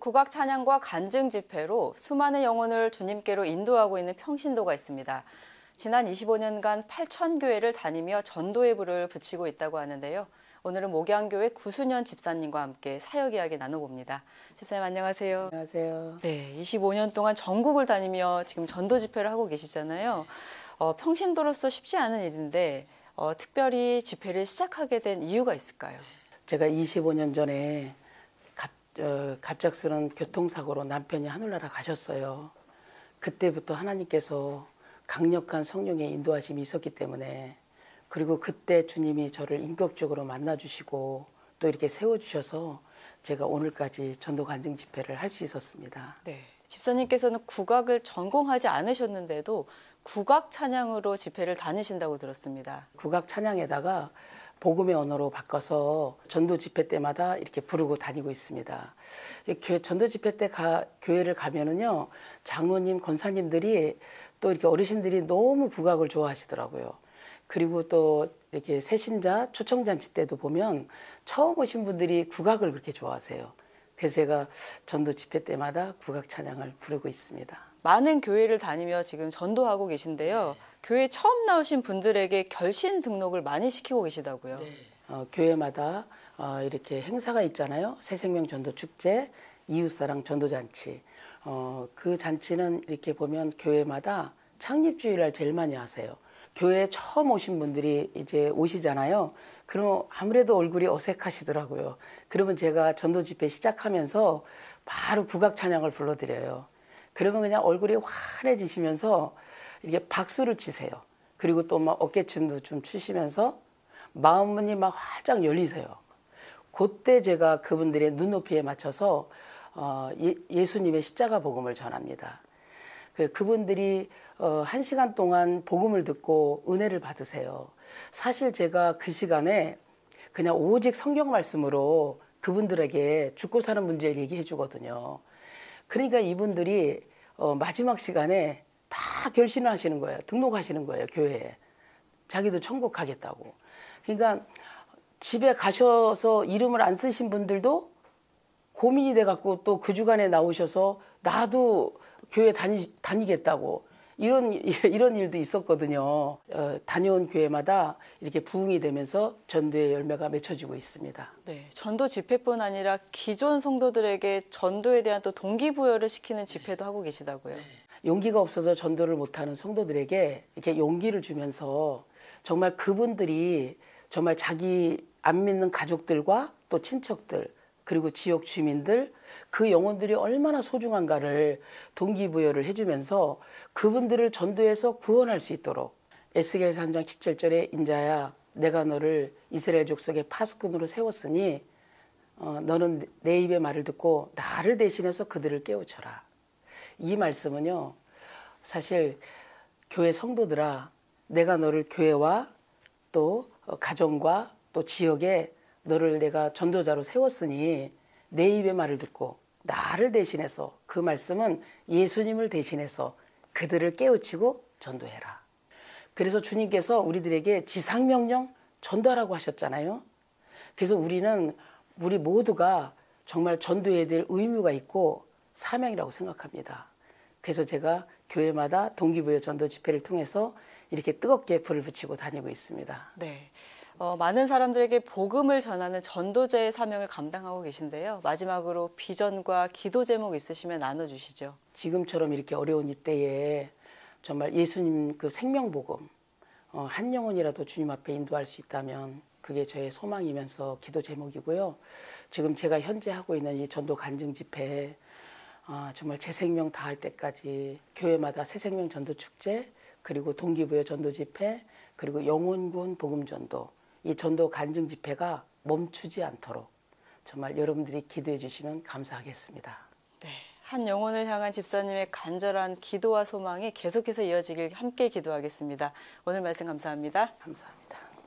국악 찬양과 간증 집회로 수많은 영혼을 주님께로 인도하고 있는 평신도가 있습니다. 지난 25년간 8천 교회를 다니며 전도의 불을 붙이고 있다고 하는데요. 오늘은 목양교회 구수년 집사님과 함께 사역 이야기 나눠봅니다. 집사님 안녕하세요. 안녕하세요. 네, 25년 동안 전국을 다니며 지금 전도 집회를 하고 계시잖아요. 어, 평신도로서 쉽지 않은 일인데 어, 특별히 집회를 시작하게 된 이유가 있을까요? 제가 25년 전에 어, 갑작스런 교통사고로 남편이 하늘나라 가셨어요. 그때부터 하나님께서 강력한 성령의 인도하심이 있었기 때문에 그리고 그때 주님이 저를 인격적으로 만나주시고 또 이렇게 세워주셔서 제가 오늘까지 전도 간증 집회를 할 수 있었습니다. 네. 집사님께서는 국악을 전공하지 않으셨는데도 국악 찬양으로 집회를 다니신다고 들었습니다. 국악 찬양에다가 복음의 언어로 바꿔서 전도 집회 때마다 이렇게 부르고 다니고 있습니다. 교회, 전도 집회 때 가, 교회를 가면은요, 장로님, 권사님들이 또 이렇게 어르신들이 너무 국악을 좋아하시더라고요. 그리고 또 이렇게 새신자, 초청잔치 때도 보면 처음 오신 분들이 국악을 그렇게 좋아하세요. 그래서 제가 전도 집회 때마다 국악 찬양을 부르고 있습니다. 많은 교회를 다니며 지금 전도하고 계신데요. 네. 교회 처음 나오신 분들에게 결신 등록을 많이 시키고 계시다고요. 네. 어, 교회마다 어, 이렇게 행사가 있잖아요. 새생명 전도 축제, 이웃사랑 전도 잔치. 어, 그 잔치는 이렇게 보면 교회마다 창립주일날 제일 많이 하세요. 교회 처음 오신 분들이 이제 오시잖아요. 그럼 아무래도 얼굴이 어색하시더라고요. 그러면 제가 전도 집회 시작하면서 바로 국악 찬양을 불러드려요. 그러면 그냥 얼굴이 환해지시면서 이렇게 박수를 치세요. 그리고 또 막 어깨춤도 좀 추시면서 마음이 막 활짝 열리세요. 그때 제가 그분들의 눈높이에 맞춰서 어, 예, 수님의 십자가 복음을 전합니다. 그 그분들이 어, 한 시간 동안 복음을 듣고 은혜를 받으세요. 사실 제가 그 시간에 그냥 오직 성경 말씀으로 그분들에게 죽고 사는 문제를 얘기해 주거든요. 그러니까 이분들이 어, 마지막 시간에 다 결신하시는 거예요. 등록하시는 거예요, 교회에. 자기도 천국 가겠다고. 그러니까 집에 가셔서 이름을 안 쓰신 분들도 고민이 돼갖고 또 그 주간에 나오셔서 나도 교회 다니, 다니겠다고 이런, 이런 일도 있었거든요. 어, 다녀온 교회마다 이렇게 부흥이 되면서 전도의 열매가 맺혀지고 있습니다. 네, 전도 집회뿐 아니라 기존 성도들에게 전도에 대한 또 동기부여를 시키는 집회도 하고 계시다고요. 네. 용기가 없어서 전도를 못하는 성도들에게 이렇게 용기를 주면서 정말 그분들이 정말 자기 안 믿는 가족들과 또 친척들 그리고 지역 주민들 그 영혼들이 얼마나 소중한가를 동기부여를 해주면서 그분들을 전도해서 구원할 수 있도록 에스겔 3장 17절에 인자야 내가 너를 이스라엘 족속의 파수꾼으로 세웠으니 어, 너는 내 입의 말을 듣고 나를 대신해서 그들을 깨우쳐라. 이 말씀은요, 사실 교회 성도들아, 내가 너를 교회와 또 가정과 또 지역에 너를 내가 전도자로 세웠으니 내 입의 말을 듣고 나를 대신해서 그 말씀은 예수님을 대신해서 그들을 깨우치고 전도해라. 그래서 주님께서 우리들에게 지상명령 전도하라고 하셨잖아요. 그래서 우리는 우리 모두가 정말 전도해야 될 의무가 있고 사명이라고 생각합니다. 그래서 제가 교회마다 동기부여 전도 집회를 통해서 이렇게 뜨겁게 불을 붙이고 다니고 있습니다. 네. 어, 많은 사람들에게 복음을 전하는 전도자의 사명을 감당하고 계신데요. 마지막으로 비전과 기도 제목 있으시면 나눠주시죠. 지금처럼 이렇게 어려운 이때에 정말 예수님 그 생명복음, 어, 한 영혼이라도 주님 앞에 인도할 수 있다면 그게 저의 소망이면서 기도 제목이고요. 지금 제가 현재 하고 있는 이 전도 간증 집회 아, 정말 제 생명 다할 때까지 교회마다 새 생명 전도 축제 그리고 동기부여 전도 집회 그리고 영혼군 복음 전도 이 전도 간증 집회가 멈추지 않도록 정말 여러분들이 기도해 주시면 감사하겠습니다. 네. 한 영혼을 향한 집사님의 간절한 기도와 소망이 계속해서 이어지길 함께 기도하겠습니다. 오늘 말씀 감사합니다. 감사합니다.